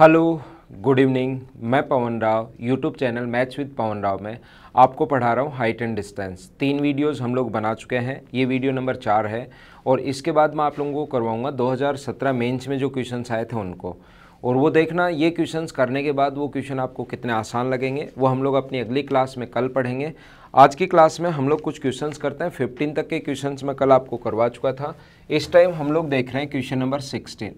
hello good evening मैं Pavan Rao YouTube channel maths with Pavan Rao में आपको पढ़ा रहा हूँ हाइट एंड डिस्टेंस तीन वीडियोस हम लोग बना चुके हैं ये वीडियो नंबर चार है और इसके बाद मैं आप लोगों को करवाऊँगा 2017 मेंस में जो क्वेश्चंस आए थे उनको और वो देखना ये क्वेश्चंस करने के बाद वो क्वेश्चन आपको कितने आसान लगेंगे वो हम लोग अपनी अगली क्लास में कल पढ़ेंगे आज की क्लास में हम लोग कुछ क्वेश्चंस करते हैं फिफ्टीन तक के क्वेश्चंस मैं कल आपको करवा चुका था इस टाइम हम लोग देख रहे हैं question number sixteen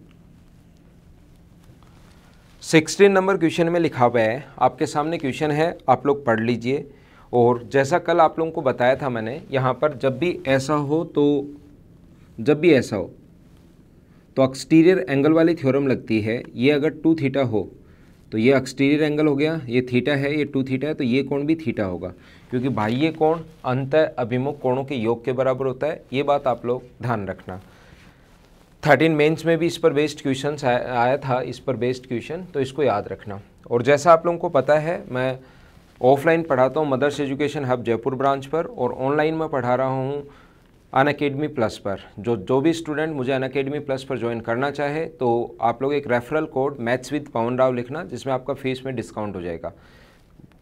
sixteen number question में लिखा हुआ है आपके सामने क्वेश्चन है आप लोग पढ़ लीजिए और जैसा कल आप लोगों को बताया था मैंने यहाँ पर जब भी ऐसा हो तो जब भी ऐसा हो तो एक्सटीरियर एंगल वाली थ्योरम लगती है ये अगर टू थीटा हो तो ये एक्सटीरियर एंगल हो गया ये थीटा है ये टू थीटा है तो ये कोण भी थीटा होगा क्योंकि बाह्य कोण अंत अभिमुख कोणों के योग के बराबर होता है ये बात आप लोग ध्यान रखना थर्टीन मेंस में भी इस पर बेस्ड क्वेश्चन आया था इस पर बेस्ड क्वेश्चन तो इसको याद रखना और जैसा आप लोगों को पता है मैं ऑफलाइन पढ़ाता हूँ mother's education hub Jaipur branch पर और ऑनलाइन में पढ़ा रहा हूँ अन अकेडमी प्लस पर जो जो भी स्टूडेंट मुझे अन अकेडमी प्लस पर ज्वाइन करना चाहे तो आप लोग एक referral code maths with Pavan Rao लिखना जिसमें आपका फीस में डिस्काउंट हो जाएगा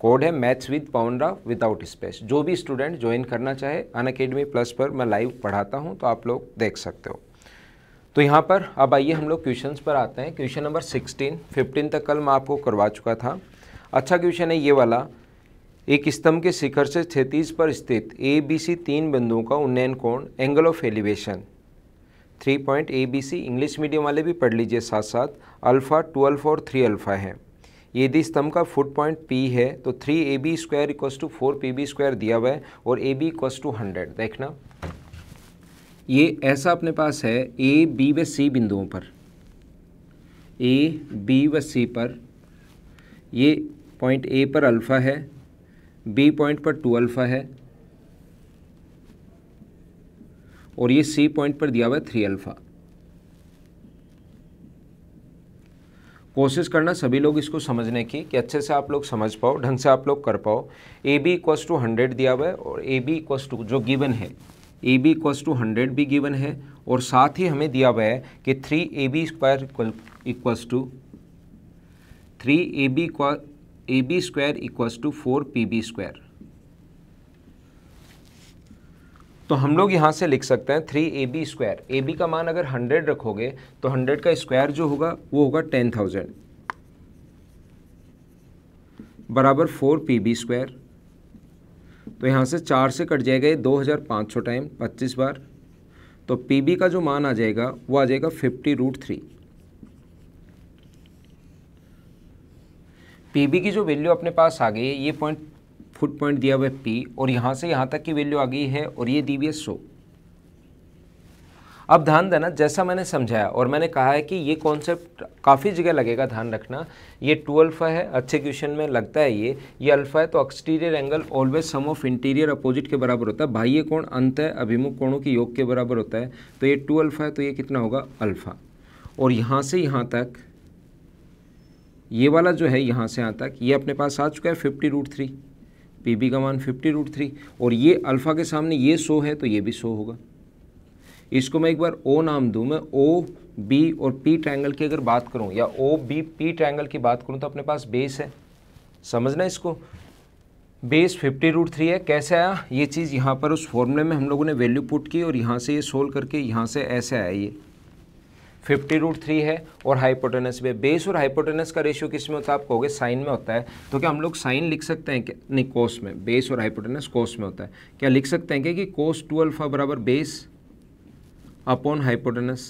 कोड है maths with Pavan Rao without space जो भी स्टूडेंट ज्वाइन करना चाहे अन अकेडमी प्लस पर मैं लाइव पढ़ाता हूँ तो आप लोग देख सकते हो तो यहाँ पर अब आइए हम लोग क्वेश्चन पर आते हैं क्वेश्चन नंबर सिक्सटीन फिफ्टीन तक कल मैं आपको करवा चुका था अच्छा क्वेश्चन है ये वाला एक स्तंभ के शिखर से क्षतिज पर स्थित ए बी सी तीन बिंदुओं का उन्नयन कोण angle of elevation three point A B C English medium वाले भी पढ़ लीजिए साथ साथ अल्फ़ा टू अल्फ़ा और थ्री अल्फ़ा है यदि स्तंभ का फुट पॉइंट पी है तो three A B square equal to four P B square दिया हुआ है और A B equal to hundred देखना ये ऐसा अपने पास है ए बी व सी बिंदुओं पर ए बी व सी पर ये पॉइंट ए पर अल्फ़ा है बी पॉइंट पर टू अल्फ़ा है और ये सी पॉइंट पर दिया हुआ है थ्री अल्फ़ा कोशिश करना सभी लोग इसको समझने की कि अच्छे से आप लोग समझ पाओ ढंग से आप लोग कर पाओ A B equals to hundred दिया हुआ है और ए बी इक्वस टू जो गिवन है A B equals to hundred भी गिवन है और साथ ही हमें दिया हुआ है कि three A B square equals to three A B A B square equals to four P B square तो हम लोग यहाँ से लिख सकते हैं three A B square A B का मान अगर हंड्रेड रखोगे तो हंड्रेड का स्क्वायर जो होगा वो होगा टेन थाउजेंड बराबर फोर पी बी स्क्वायर तो यहाँ से चार से कट जाएगा ये दो हज़ार पाँच सौ टाइम पच्चीस बार तो पी का जो मान आ जाएगा वो आ जाएगा फिफ्टी रूट थ्री पी की जो वैल्यू अपने पास आ गई है ये पॉइंट फुट पॉइंट दिया हुआ है पी और यहाँ से यहाँ तक की वैल्यू आ गई है और ये दी हुई है सौ अब ध्यान देना जैसा मैंने समझाया और मैंने कहा है कि ये कॉन्सेप्ट काफ़ी जगह लगेगा ध्यान रखना ये टू अल्फ़ा है अच्छे क्वेश्चन में लगता है ये ये अल्फ़ा है तो exterior angle always sum of interior opposite के बराबर होता है बाह्य कोण अंत है अभिमुख कोणों के योग के बराबर होता है तो ये टू अल्फ़ा है तो ये कितना होगा अल्फ़ा और यहाँ से यहाँ तक ये वाला जो है यहाँ से यहाँ तक ये अपने पास आ चुका है fifty root three P B का मान फिफ्टी रूट थ्री और ये अल्फ़ा के सामने ये सो है तो ये भी सो होगा इसको मैं एक बार ओ नाम दूँ मैं ओ बी और पी ट्राइंगल की अगर बात करूँ या ओ बी पी ट्रायंगल की बात करूँ तो अपने पास बेस है समझना इसको बेस फिफ्टी रूट थ्री है कैसे आया ये चीज़ यहाँ पर उस फॉर्मूले में हम लोगों ने वैल्यू पुट की और यहाँ से ये सोल्व करके यहाँ से ऐसे आया ये फिफ्टी रूट थ्री है और हाइपोटेनस भी बेस और हाइपोटेनस का रेशियो किस में होता है आप कहोगे साइन में होता है तो क्या हम लोग साइन लिख सकते हैं क्या नहीं कोस में बेस और हाइपोटेनस कोस में होता है क्या लिख सकते हैं क्या कि कोस टू अल्फा बराबर बेस अपॉन हाइपोटेनस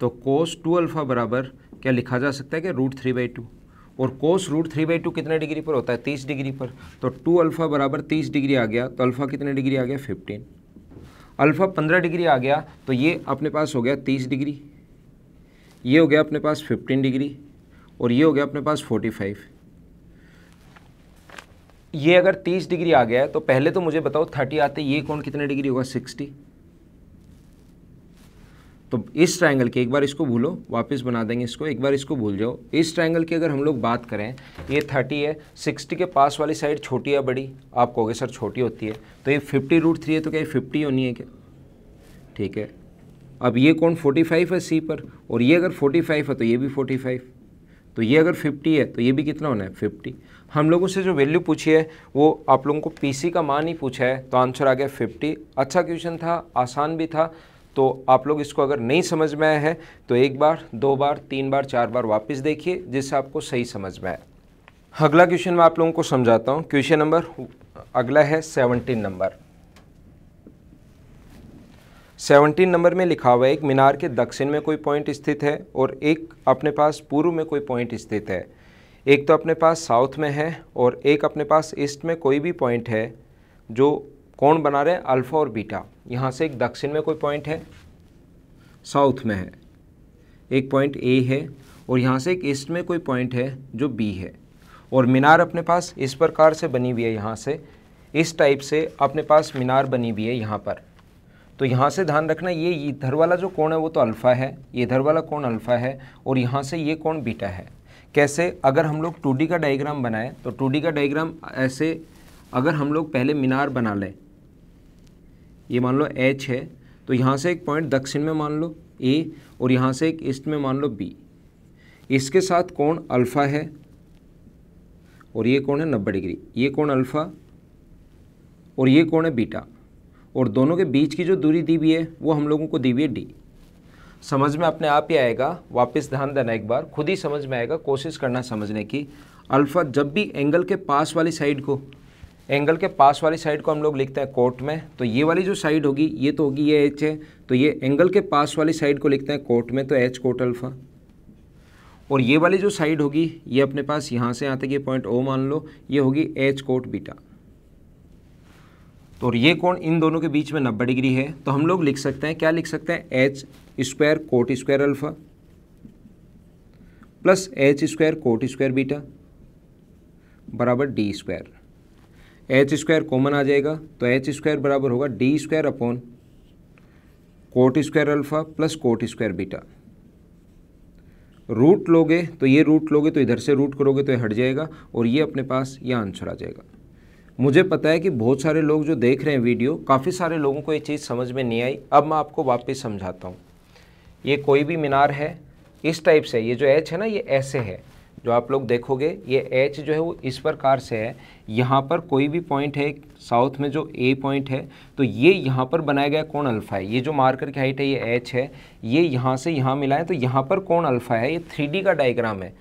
तो कोस टू अल्फ़ा बराबर क्या लिखा जा सकता है कि रूट थ्री बाई टू और cos root three by two कितने डिग्री पर होता है तीस डिग्री पर तो टू अल्फ़ा बराबर तीस डिग्री आ गया तो अल्फ़ा कितने डिग्री आ गया फिफ्टीन अल्फ़ा पंद्रह डिग्री आ गया तो ये अपने पास हो गया तीस डिग्री ये हो गया अपने पास फिफ्टीन डिग्री और ये हो गया अपने पास फोर्टी फाइव ये अगर तीस डिग्री आ गया है तो पहले तो मुझे बताओ थर्टी आते ये कौन कितने डिग्री होगा सिक्सटी तो इस ट्रायंगल की एक बार इसको भूलो वापस बना देंगे इसको एक बार इसको भूल जाओ इस ट्रायंगल की अगर हम लोग बात करें ये थर्टी है सिक्सटी के पास वाली साइड छोटी या बड़ी आप कहोगे सर छोटी होती है तो ये फिफ्टी रूट थ्री है तो क्या ये फिफ्टी होनी है क्या ठीक है अब ये कौन फोर्टी फाइव है सी पर और ये अगर फोर्टी फाइव है तो ये भी फोर्टी फाइव तो ये अगर 50 है तो ये भी कितना होना है फिफ्टी हम लोगों से जो वैल्यू पूछी है वो आप लोगों को सी का मान ही पूछा है तो आंसर आ गया फिफ्टी अच्छा क्वेश्चन था आसान भी था तो आप लोग इसको अगर नहीं समझ में आया है तो एक बार दो बार तीन बार चार बार वापस देखिए जिससे आपको सही समझ में आए अगला क्वेश्चन मैं आप लोगों को समझाता हूँ क्वेश्चन नंबर अगला है सेवनटीन नंबर सेवनटीन नंबर में लिखा हुआ है एक मीनार के दक्षिण में कोई पॉइंट स्थित है और एक अपने पास पूर्व में कोई पॉइंट स्थित है एक तो अपने पास साउथ में है और एक अपने पास ईस्ट में कोई भी पॉइंट है जो कौन बना रहे हैं अल्फ़ा और बीटा यहाँ से एक दक्षिण में कोई पॉइंट है साउथ में है एक पॉइंट ए है और यहाँ से एक ईस्ट में कोई पॉइंट है जो बी है और मीनार अपने पास इस प्रकार से बनी हुई है यहाँ से इस टाइप से अपने पास मीनार बनी हुई है यहाँ पर तो यहाँ से ध्यान रखना ये इधर वाला जो कोण है वो तो अल्फ़ा है ये इधर वाला कोण अल्फ़ा है और यहाँ से ये कोण बीटा है कैसे अगर हम लोग टू का डाइग्राम बनाएं तो टू का डाइग्राम ऐसे अगर हम लोग पहले मीनार बना लें ये मान लो एच है तो यहाँ से एक पॉइंट दक्षिण में मान लो ए और यहाँ से एक ईस्ट में मान लो बी इसके साथ कोण अल्फ़ा है और ये कोण है नब्बे डिग्री ये कोण अल्फ़ा और ये कोण है बीटा और दोनों के बीच की जो दूरी दी हुई है वो हम लोगों को दी हुई है डी समझ में अपने आप ही आएगा वापस ध्यान देना एक बार खुद ही समझ में आएगा कोशिश करना समझने की अल्फ़ा जब भी एंगल के पास वाली साइड को एंगल के पास वाली साइड को हम लोग लिखते हैं कोट में तो ये वाली जो साइड होगी ये तो होगी ये एच है तो ये एंगल के पास वाली साइड को लिखते हैं कोट में तो एच कोट अल्फ़ा और ये वाली जो साइड होगी ये अपने पास यहाँ से यहाँ तक ये पॉइंट ओ मान लो ये होगी एच कोट बीटा तो और ये कोण इन दोनों के बीच में नब्बे डिग्री है तो हम लोग लिख सकते हैं क्या लिख सकते हैं H square cot square alpha plus H square cot square beta बराबर D square H square common आ जाएगा तो एच स्क्वायर बराबर होगा D square upon cot square alpha plus cot square beta root लोगे तो ये रूट लोगे तो इधर से रूट करोगे तो ये हट जाएगा और ये अपने पास ये आंसर आ जाएगा मुझे पता है कि बहुत सारे लोग जो देख रहे हैं वीडियो काफ़ी सारे लोगों को ये चीज़ समझ में नहीं आई अब मैं आपको वापस समझाता हूँ ये कोई भी मीनार है इस टाइप से ये जो एच है ना ये ऐसे है जो आप लोग देखोगे ये एच जो है वो इस प्रकार से है यहाँ पर कोई भी पॉइंट है साउथ में जो ए पॉइंट है तो ये यहाँ पर बनाया गया कोण अल्फ़ा है ये जो मार्कर की हाइट है ये एच है ये यहाँ से यहाँ मिला है तो यहाँ पर कोण अल्फ़ा है ये थ्री का डाइग्राम है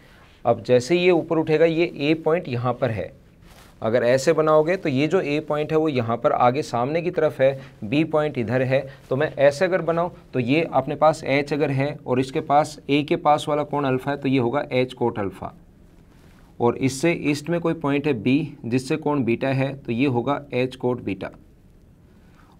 अब जैसे ये ऊपर उठेगा ये ए पॉइंट यहाँ पर है अगर ऐसे बनाओगे तो ये जो ए पॉइंट है वो यहाँ पर आगे सामने की तरफ है बी पॉइंट इधर है तो मैं ऐसे अगर बनाऊँ तो ये अपने पास एच अगर है और इसके पास ए के पास वाला कोण अल्फ़ा है तो ये होगा एच कोट अल्फ़ा और इससे ईस्ट में कोई पॉइंट है बी जिससे कोण बीटा है तो ये होगा एच कोट बीटा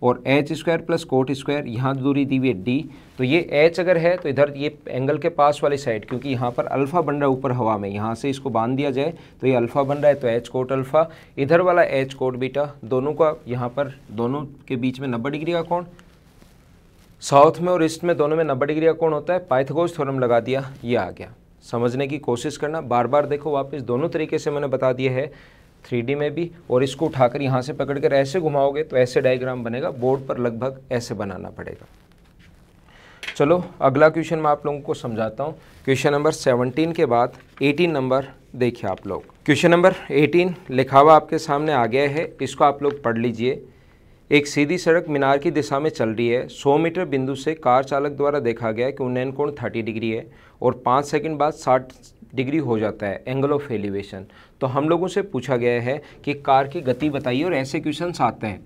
और H square plus cot square यहाँ दूरी दी हुई है डी तो ये एच अगर है तो इधर ये एंगल के पास वाली साइड क्योंकि यहाँ पर अल्फ़ा बन रहा है ऊपर हवा में यहाँ से इसको बांध दिया जाए तो ये अल्फ़ा बन रहा है तो एच कोट अल्फ़ा इधर वाला एच कोट बीटा दोनों का यहाँ पर दोनों के बीच में नब्बे डिग्री का कौन साउथ में और ईस्ट में दोनों में नब्बे डिग्री का कौन होता है पाइथगोज थोरम लगा दिया ये आ गया समझने की कोशिश करना बार बार देखो वापस दोनों तरीके से मैंने बता दिया है थ्री में भी और इसको उठाकर यहाँ से पकड़ कर ऐसे घुमाओगे तो ऐसे डायग्राम बनेगा बोर्ड पर लगभग ऐसे बनाना पड़ेगा चलो अगला क्वेश्चन मैं आप लोगों को समझाता हूँ क्वेश्चन नंबर 17 के बाद 18 नंबर देखिए आप लोग क्वेश्चन नंबर 18 लिखा हुआ आपके सामने आ गया है इसको आप लोग पढ़ लीजिए एक सीधी सड़क मीनार की दिशा में चल रही है 100 मीटर बिंदु से कार चालक द्वारा देखा गया कि उन्नयन कोण 30 डिग्री है और 5 सेकंड बाद 60 डिग्री हो जाता है एंगल ऑफ एलिवेशन तो हम लोगों से पूछा गया है कि कार की गति बताइए और ऐसे क्वेश्चन आते हैं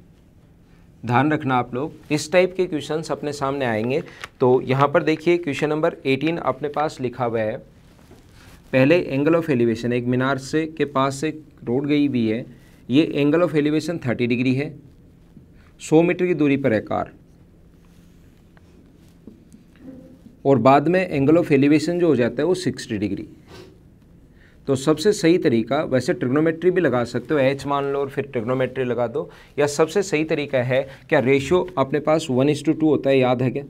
ध्यान रखना आप लोग इस टाइप के क्वेश्चन अपने सामने आएंगे तो यहाँ पर देखिए क्वेश्चन नंबर 18 अपने पास लिखा हुआ है पहले एंगल ऑफ एलिवेशन एक मीनार से के पास से रोड गई हुई है ये एंगल ऑफ एलिवेशन 30 डिग्री है 100 मीटर की दूरी पर है कार और बाद में एंगल ऑफ एलिवेशन जो हो जाता है वो सिक्सटी डिग्री तो सबसे सही तरीका वैसे ट्रिग्नोमेट्री भी लगा सकते हो एच मान लो और फिर ट्रिग्नोमेट्री लगा दो या सबसे सही तरीका है क्या रेशियो अपने पास one is to two two है याद है क्या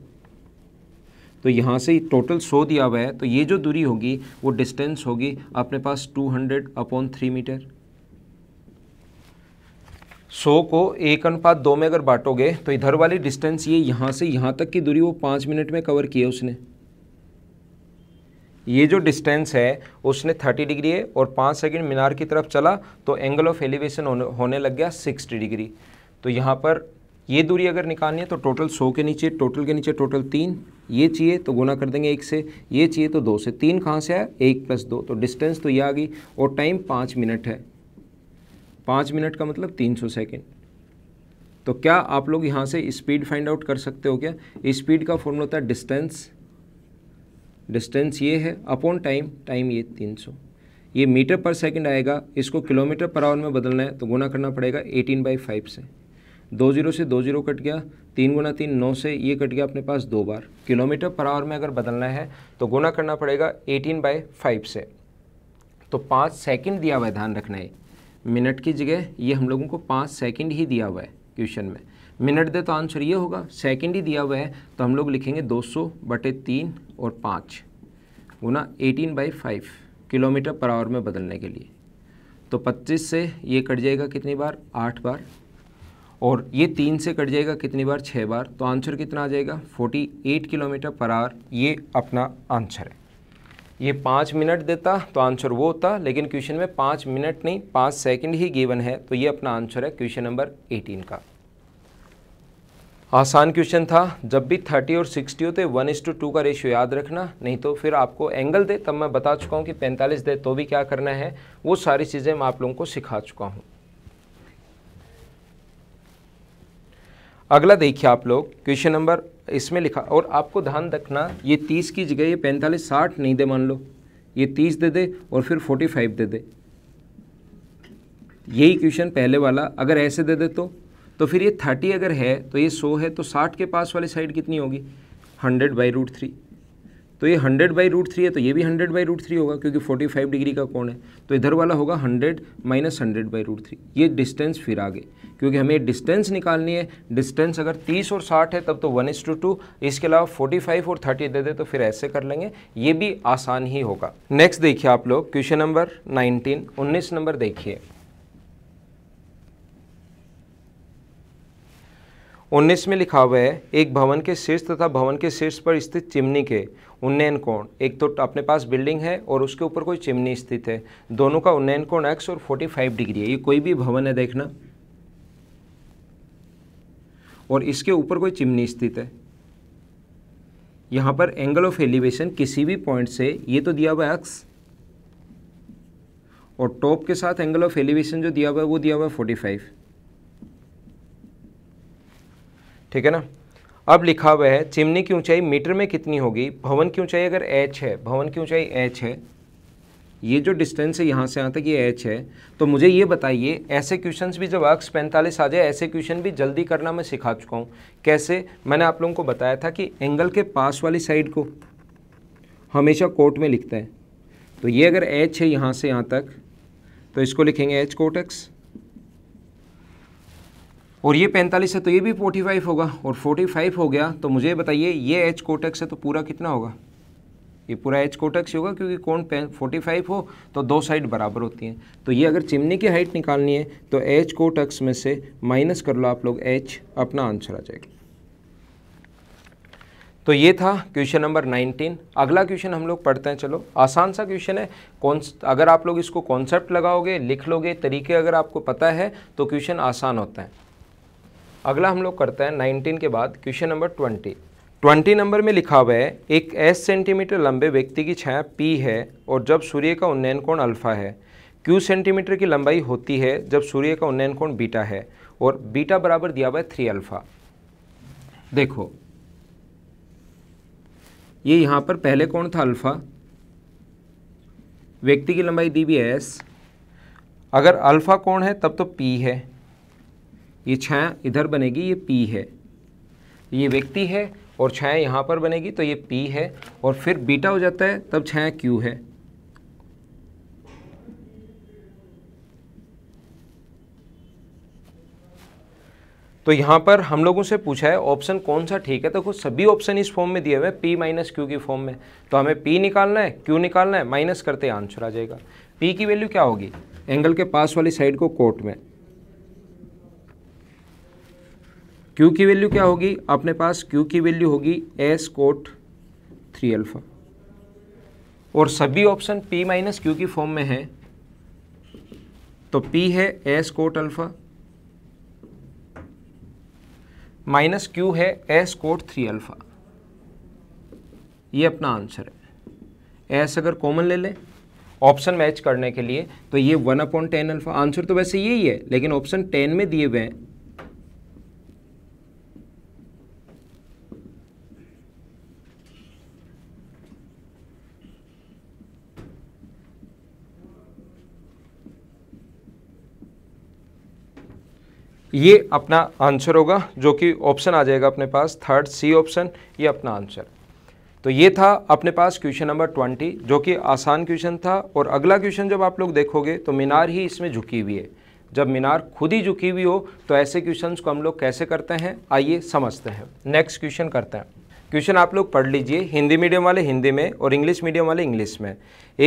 तो यहाँ से टोटल सो दिया हुआ है तो ये जो दूरी होगी वो डिस्टेंस होगी अपने पास two hundred upon three metre सो को एक अनुपात दो में अगर बांटोगे तो इधर वाली डिस्टेंस ये यहाँ से यहाँ तक की दूरी वो पाँच मिनट में कवर किया उसने ये जो डिस्टेंस है उसने 30 डिग्री है और पाँच सेकंड मीनार की तरफ चला तो एंगल ऑफ एलिवेशन होने लग गया 60 डिग्री तो यहाँ पर ये दूरी अगर निकालनी है तो टोटल सौ के नीचे टोटल के नीचे टोटल तीन ये चाहिए तो गुना कर देंगे एक से ये चाहिए तो दो से तीन कहाँ से आया एक प्लस दो तो डिस्टेंस तो ये आ गई और टाइम पाँच मिनट है पाँच मिनट का मतलब तीन सौ सेकेंड तो क्या आप लोग यहाँ से स्पीड फाइंड आउट कर सकते हो क्या स्पीड का फॉर्मूला होता है डिस्टेंस डिस्टेंस ये है अपॉन टाइम टाइम ये तीन सौ ये मीटर पर सेकंड आएगा इसको किलोमीटर पर आवर में बदलना है तो गुना करना पड़ेगा एटीन बाई फाइव से दो जीरो से दो जीरो कट गया तीन गुना तीन नौ से ये कट गया अपने पास दो बार किलोमीटर पर आवर में अगर बदलना है तो गुना करना पड़ेगा एटीन बाई फाइव से तो पाँच सेकंड दिया हुआ है ध्यान रखना है मिनट की जगह ये हम लोगों को पाँच सेकंड ही दिया हुआ है क्वेश्चन में मिनट दे तो आंसर ये होगा सेकेंड ही दिया हुआ है तो हम लोग लिखेंगे 200 बटे तीन और पाँच गुना eighteen by five kilometre per hour में बदलने के लिए तो 25 से ये कट जाएगा कितनी बार आठ बार और ये तीन से कट जाएगा कितनी बार छः बार तो आंसर कितना आ जाएगा 48 किलोमीटर पर आवर ये अपना आंसर है ये पाँच मिनट देता तो आंसर वो होता लेकिन क्वेश्चन में पाँच मिनट नहीं पाँच सेकेंड ही गिवन है तो ये अपना आंसर है क्वेश्चन नंबर एटीन का आसान क्वेश्चन था जब भी थर्टी और सिक्सटी हो तो वन इस टू टू का रेशियो याद रखना नहीं तो फिर आपको एंगल दे तब मैं बता चुका हूँ कि पैंतालीस दे तो भी क्या करना है वो सारी चीज़ें मैं आप लोगों को सिखा चुका हूँ अगला देखिए आप लोग क्वेश्चन नंबर इसमें लिखा और आपको ध्यान रखना ये तीस की जगह ये पैंतालीस साठ नहीं दे मान लो ये तीस दे दे और फिर फोर्टी फाइव दे दे यही क्वेश्चन पहले वाला अगर ऐसे दे दे तो तो फिर ये थर्टी अगर है तो ये सौ है तो साठ के पास वाली साइड कितनी होगी हंड्रेड बाई रूट थ्री तो ये हंड्रेड बाई रूट थ्री है तो ये भी हंड्रेड बाई रूट थ्री होगा क्योंकि फोर्टी फाइव डिग्री का कोण है तो इधर वाला होगा hundred minus hundred by root three ये डिस्टेंस फिर आगे क्योंकि हमें डिस्टेंस निकालनी है डिस्टेंस अगर तीस और साठ है तब तो वन इस टू टू इसके अलावा फोर्टी फाइव और थर्टी दे दे तो फिर ऐसे कर लेंगे ये भी आसान ही होगा नेक्स्ट देखिए आप लोग क्वेश्चन नंबर नाइनटीन उन्नीस नंबर देखिए उन्नीस में लिखा हुआ है एक भवन के शीर्ष तथा भवन के शीर्ष पर स्थित चिमनी के उन्नयन कोण एक तो अपने पास बिल्डिंग है और उसके ऊपर कोई चिमनी स्थित है दोनों का उन्नयन कोण एक्स और 45 डिग्री है ये कोई भी भवन है देखना और इसके ऊपर कोई चिमनी स्थित है यहाँ पर एंगल ऑफ एलिवेशन किसी भी पॉइंट से ये तो दिया हुआ एक्स और टॉप के साथ एंगल ऑफ एलिवेशन जो दिया हुआ है वो दिया हुआ है फोर्टी फाइव ठीक है ना अब लिखा हुआ है चिमनी की ऊंचाई मीटर में कितनी होगी भवन की ऊंचाई अगर एच है भवन की ऊंचाई एच है ये जो डिस्टेंस है यहाँ से यहाँ तक ये एच है तो मुझे ये बताइए ऐसे क्वेश्चंस भी जब अक्स पैंतालीस आ जाए ऐसे क्वेश्चन भी जल्दी करना मैं सिखा चुका हूँ कैसे मैंने आप लोगों को बताया था कि एंगल के पास वाली साइड को हमेशा कोट में लिखते हैं तो ये अगर एच है यहाँ से यहाँ तक तो इसको लिखेंगे एच कोट एक्स और ये पैंतालीस है तो ये भी फोर्टी फाइव होगा और फोर्टी फाइव हो गया तो मुझे बताइए ये एच कोटेक्स है तो पूरा कितना होगा ये पूरा एच कोटेक्स होगा क्योंकि कौन फोर्टी फाइव हो तो दो साइड बराबर होती हैं तो ये अगर चिमनी की हाइट निकालनी है तो एच कोटेक्स में से माइनस कर लो आप लोग एच अपना आंसर आ जाएगा तो ये था क्वेश्चन नंबर 19 अगला क्वेश्चन हम लोग पढ़ते हैं चलो आसान सा क्वेश्चन है कौन अगर आप लोग इसको कॉन्सेप्ट लगाओगे लिख लोगे तरीके अगर आपको पता है तो क्वेश्चन आसान होता है अगला हम लोग करते हैं नाइनटीन के बाद question number twenty twenty number में लिखा हुआ है एक एस सेंटीमीटर लंबे व्यक्ति की छाया पी है और जब सूर्य का उन्नयन कोण अल्फा है क्यू सेंटीमीटर की लंबाई होती है जब सूर्य का उन्नयन कोण बीटा है और बीटा बराबर दिया हुआ है थ्री अल्फा देखो ये यहाँ पर पहले कोण था अल्फा व्यक्ति की लंबाई दी भी है एस अगर अल्फा कोण है तब तो पी है ये छाया इधर बनेगी ये पी है ये व्यक्ति है और छाया यहाँ पर बनेगी तो ये पी है और फिर बीटा हो जाता है तब छाया क्यू है तो यहाँ पर हम लोगों से पूछा है ऑप्शन कौन सा ठीक है तो कुछ सभी ऑप्शन इस फॉर्म में दिए हुए हैं पी माइनस क्यू की फॉर्म में तो हमें पी निकालना है क्यू निकालना है माइनस करते आंसर आ जाएगा पी की वैल्यू क्या होगी एंगल के पास वाली साइड को कोर्ट में क्यू की वैल्यू क्या होगी अपने पास क्यू की वैल्यू होगी एस कोट थ्री अल्फा और सभी ऑप्शन पी माइनस क्यू की फॉर्म में तो है तो पी है S cot alpha minus Q है एस कोट थ्री अल्फा ये अपना आंसर है एस अगर कॉमन ले लें ऑप्शन मैच करने के लिए तो ये one upon ten alpha answer तो वैसे यही है लेकिन ऑप्शन टेन में दिए हुए हैं ये अपना आंसर होगा जो कि ऑप्शन आ जाएगा अपने पास थर्ड सी ऑप्शन ये अपना आंसर तो ये था अपने पास क्वेश्चन नंबर ट्वेंटी जो कि आसान क्वेश्चन था और अगला क्वेश्चन जब आप लोग देखोगे तो मीनार ही इसमें झुकी हुई है जब मीनार खुद ही झुकी हुई हो तो ऐसे क्वेश्चन को हम लोग कैसे करते हैं आइए समझते हैं नेक्स्ट क्वेश्चन करते हैं क्वेश्चन आप लोग पढ़ लीजिए हिंदी मीडियम वाले हिंदी में और इंग्लिश मीडियम वाले इंग्लिश में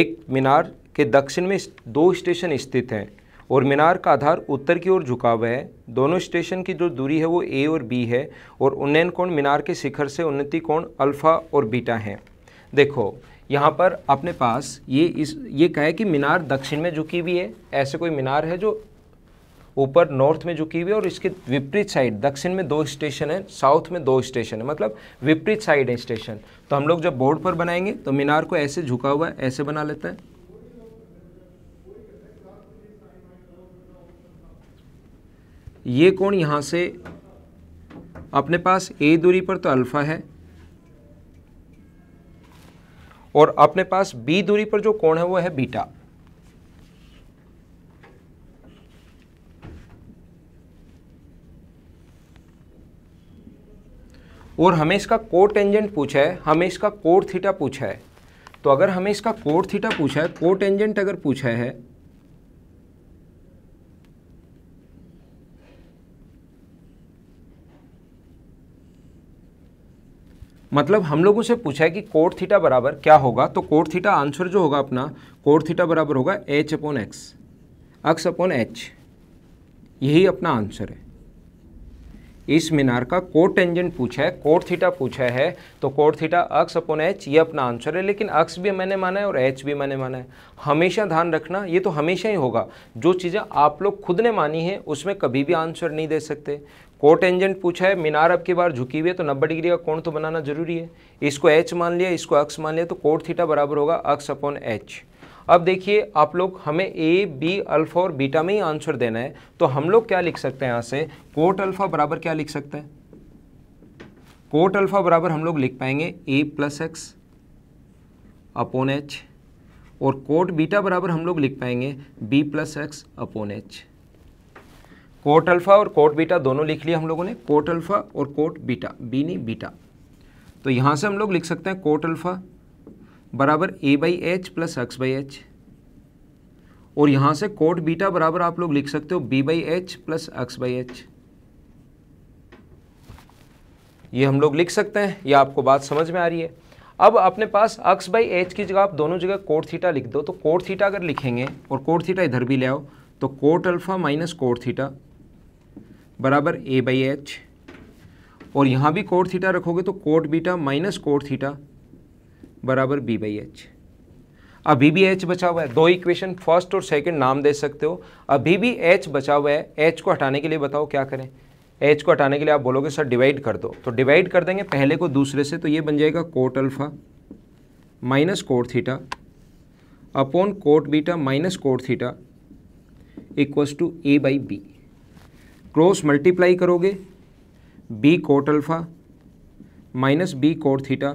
एक मीनार के दक्षिण में दो स्टेशन स्थित हैं और मीनार का आधार उत्तर की ओर झुका हुआ है दोनों स्टेशन की जो दूरी है वो ए और बी है और उन्नयन कोण मीनार के शिखर से उन्नति कोण अल्फ़ा और बीटा है देखो यहाँ पर अपने पास ये इस ये कहे कि मीनार दक्षिण में झुकी हुई है ऐसे कोई मीनार है जो ऊपर नॉर्थ में झुकी हुई है और इसके विपरीत साइड दक्षिण में दो स्टेशन है साउथ में दो स्टेशन है मतलब विपरीत साइड है स्टेशन तो हम लोग जब बोर्ड पर बनाएंगे तो मीनार को ऐसे झुका हुआ है ऐसे बना लेते हैं ये कोण यहाँ से अपने पास ए दूरी पर तो अल्फ़ा है और अपने पास बी दूरी पर जो कोण है वो है बीटा और हमें इसका कोट टेंजेंट पूछा है हमें इसका कोर थीटा पूछा है तो अगर हमें इसका कोर थीटा पूछा है कोट टेंजेंट अगर पूछा है मतलब हम लोगों से पूछा है कि कोट थीटा बराबर क्या होगा तो कोट थीटा आंसर जो होगा अपना कोट थीटा बराबर होगा H upon X X upon H यही अपना आंसर है इस मीनार का कोट टेंजेंट पूछा है कोट थीटा पूछा है तो cot theta X upon H ये अपना आंसर है लेकिन अक्स भी मैंने माना है और एच भी मैंने माना है हमेशा ध्यान रखना ये तो हमेशा ही होगा जो चीज़ें आप लोग खुद ने मानी है उसमें कभी भी आंसर नहीं दे सकते कोट एंजेंट पूछा है मीनार अब की बार झुकी हुई है तो नब्बे डिग्री का कोण तो बनाना जरूरी है इसको एच मान लिया इसको अक्स मान लिया तो कोट थीटा बराबर होगा अक्स अपॉन एच अब देखिए आप लोग हमें ए बी अल्फा और बीटा में ही आंसर देना है तो हम लोग क्या लिख सकते हैं यहाँ से कोट अल्फा बराबर क्या लिख सकते हैं कोट अल्फा बराबर हम लोग लिख पाएंगे A plus X upon H और कोट बीटा बराबर हम लोग लिख पाएंगे B plus X upon H cot alpha और कोट बीटा दोनों लिख लिया हम लोगों ने कोट अल्फ़ा और कोट बीटा बी बीटा तो यहाँ से हम लोग लिख सकते हैं कोट अल्फ़ा बराबर A by H plus X by H और यहाँ से कोट बीटा बराबर आप लोग लिख सकते हो B by H plus X by H ये हम लोग लिख सकते हैं ये आपको बात समझ में आ रही है अब अपने पास अक्स बाई एच की जगह आप दोनों जगह कोट थीटा लिख दो तो कोट थीटा अगर लिखेंगे और कोट थीटा इधर भी ले आओ तो cot alpha minus cot theta बराबर ए बाई एच और यहाँ भी कोट थीटा रखोगे तो cot beta minus cot theta बराबर बी बाई एच अभी भी एच बचा हुआ है दो इक्वेशन फर्स्ट और सेकंड नाम दे सकते हो अभी भी एच बचा हुआ है एच को हटाने के लिए बताओ क्या करें एच को हटाने के लिए आप बोलोगे सर डिवाइड कर दो तो डिवाइड कर देंगे पहले को दूसरे से तो ये बन जाएगा cot alpha minus cot theta upon cot beta minus cot theta equals to A by B cross multiply करोगे B cot alpha minus B cot theta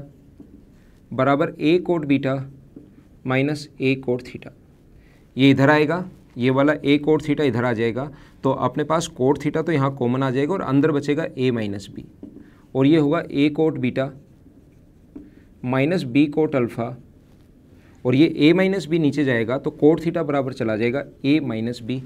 बराबर A cot beta minus A cot theta ये इधर आएगा ये वाला ए cot theta इधर आ जाएगा तो अपने पास कोट थीटा तो यहाँ कॉमन आ जाएगा और अंदर बचेगा ए माइनस बी और ये होगा A cot beta minus B cot alpha और ये ए माइनस बी नीचे जाएगा तो कोट थीटा बराबर चला जाएगा A minus B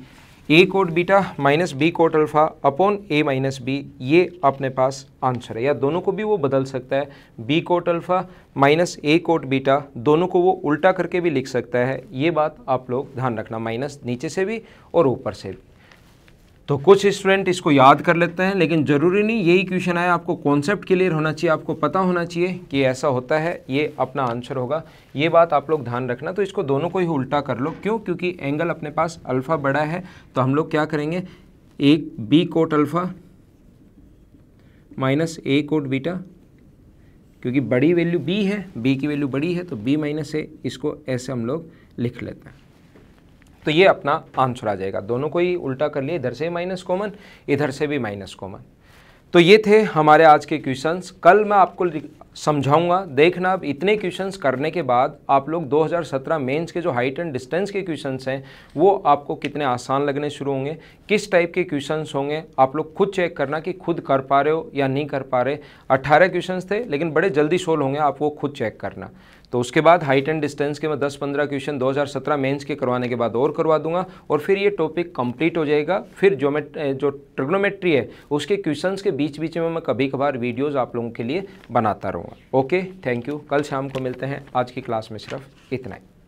A cot beta minus B cot alpha upon A minus B ये अपने पास आंसर है या दोनों को भी वो बदल सकता है B cot alpha minus A cot beta दोनों को वो उल्टा करके भी लिख सकता है ये बात आप लोग ध्यान रखना माइनस नीचे से भी और ऊपर से भी तो कुछ स्टूडेंट इसको याद कर लेते हैं लेकिन ज़रूरी नहीं यही क्वेश्चन आया आपको कॉन्सेप्ट क्लियर होना चाहिए आपको पता होना चाहिए कि ऐसा होता है ये अपना आंसर होगा ये बात आप लोग ध्यान रखना तो इसको दोनों को ही उल्टा कर लो क्यों क्योंकि एंगल अपने पास अल्फ़ा बड़ा है तो हम लोग क्या करेंगे एक B cot alpha minus A cot beta क्योंकि बड़ी वैल्यू बी है बी की वैल्यू बड़ी है तो बी माइनस ए इसको ऐसे हम लोग लिख लेते हैं तो ये अपना आंसर आ जाएगा दोनों को ही उल्टा कर लिए इधर से माइनस कॉमन इधर से भी माइनस कॉमन तो ये थे हमारे आज के क्वेश्चंस कल मैं आपको समझाऊंगा देखना अब इतने क्वेश्चंस करने के बाद आप लोग 2017 मेंस के जो हाइट एंड डिस्टेंस के क्वेश्चंस हैं वो आपको कितने आसान लगने शुरू होंगे किस टाइप के क्वेश्चंस होंगे आप लोग खुद चेक करना कि खुद कर पा रहे हो या नहीं कर पा रहे 18 क्वेश्चंस थे लेकिन बड़े जल्दी सोल्व होंगे आप वो खुद चेक करना तो उसके बाद हाइट एंड डिस्टेंस के मैं दस पंद्रह क्वेश्चन सत्रह मेन्स के करवाने के बाद और करवा दूंगा और फिर ये टॉपिक कंप्लीट हो जाएगा फिर जोमेट जो ट्रिग्नोमेट्री है उसके क्वेश्चंस के बीच बीच में मैं कभी कभार वीडियोस आप लोगों के लिए बनाता रहूँगा ओके थैंक यू कल शाम को मिलते हैं आज की क्लास में सिर्फ इतना ही